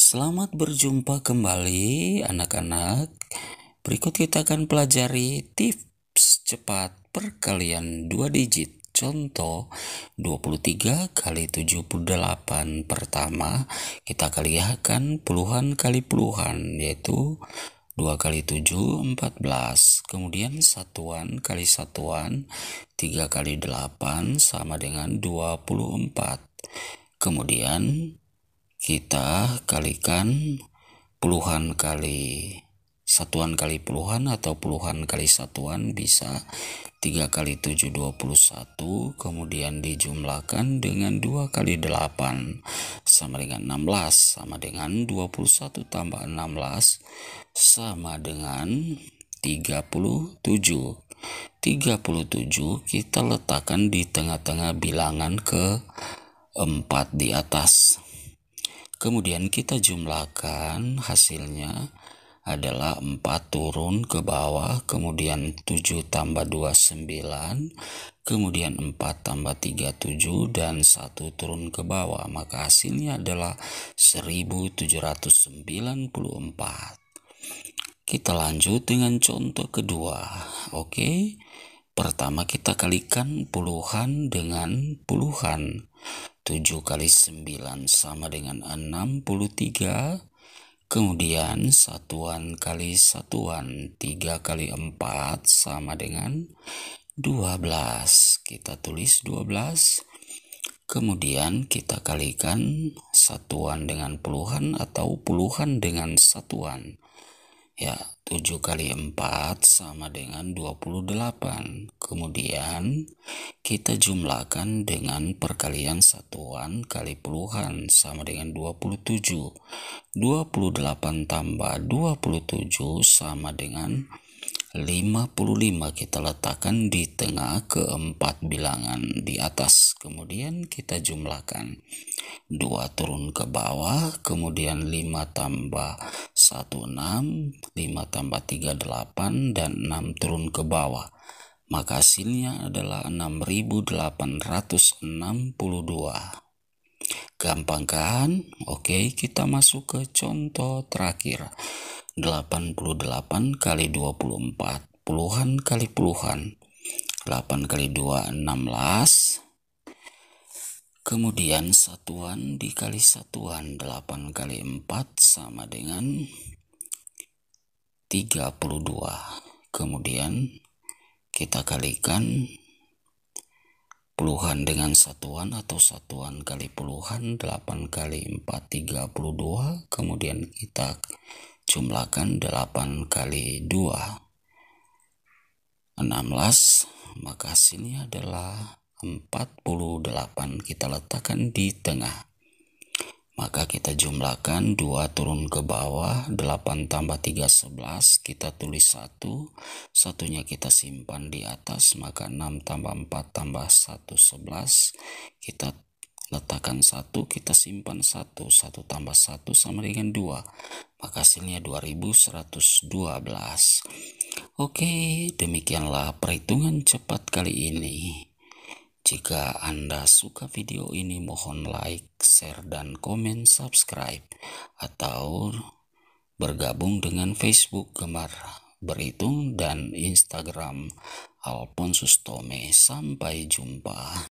Selamat berjumpa kembali anak-anak. Berikut kita akan pelajari tips cepat perkalian 2 digit. Contoh 23 kali 78 pertama kita kalikan puluhan kali puluhan yaitu 2 kali 7 14 kemudian satuan kali satuan 3 kali 8 sama dengan 24 kemudian kita kalikan puluhan kali satuan kali puluhan atau puluhan kali satuan bisa 3 kali 7 21 kemudian dijumlahkan dengan 2 kali 8 sama dengan 16 sama dengan 21 tambah 16 sama dengan 37 37 kita letakkan di tengah-tengah bilangan ke 4 di atas Kemudian kita jumlahkan hasilnya adalah 4 turun ke bawah, kemudian 7 tambah 2 9, kemudian 4 tambah 3 7 dan 1 turun ke bawah, maka hasilnya adalah 1794. Kita lanjut dengan contoh kedua. Oke. Pertama kita kalikan puluhan dengan puluhan. 7 kali 9 sama dengan 63 Kemudian satuan kali satuan 3 kali 4 sama dengan 12. Kita tulis 12. Kemudian kita kalikan satuan dengan puluhan atau puluhan dengan satuan ya 7 kali 4 sama dengan 28 kemudian kita jumlahkan dengan perkalian satuan kali puluhan sama dengan 27 28 tambah 27 sama dengan 55 kita letakkan di tengah keempat bilangan di atas kemudian kita jumlahkan 2 turun ke bawah kemudian 5 tambah 1 6 5 tambah 3 8 dan 6 turun ke bawah maka hasilnya adalah 6862 gampang kan oke kita masuk ke contoh terakhir 88 kali 24 puluhan kali puluhan 8 kali 2 16 Kemudian satuan dikali satuan 8 kali 4 sama dengan 32. Kemudian kita kalikan puluhan dengan satuan atau satuan kali puluhan 8 kali 4 32 kemudian kita jumlahkan 8 kali 2 16 maka hasilnya adalah 48 kita letakkan di tengah. Maka kita jumlahkan 2 turun ke bawah, 8 tambah 3 11, kita tulis 1, satunya kita simpan di atas, maka 6 tambah 4 tambah 1 11, kita letakkan 1, kita simpan 1, 1 tambah 1 sama dengan 2, maka hasilnya 2112. Oke, demikianlah perhitungan cepat kali ini. Jika Anda suka video ini, mohon like, share, dan komen subscribe, atau bergabung dengan Facebook Gemar Berhitung dan Instagram Alponsus Tome. Sampai jumpa.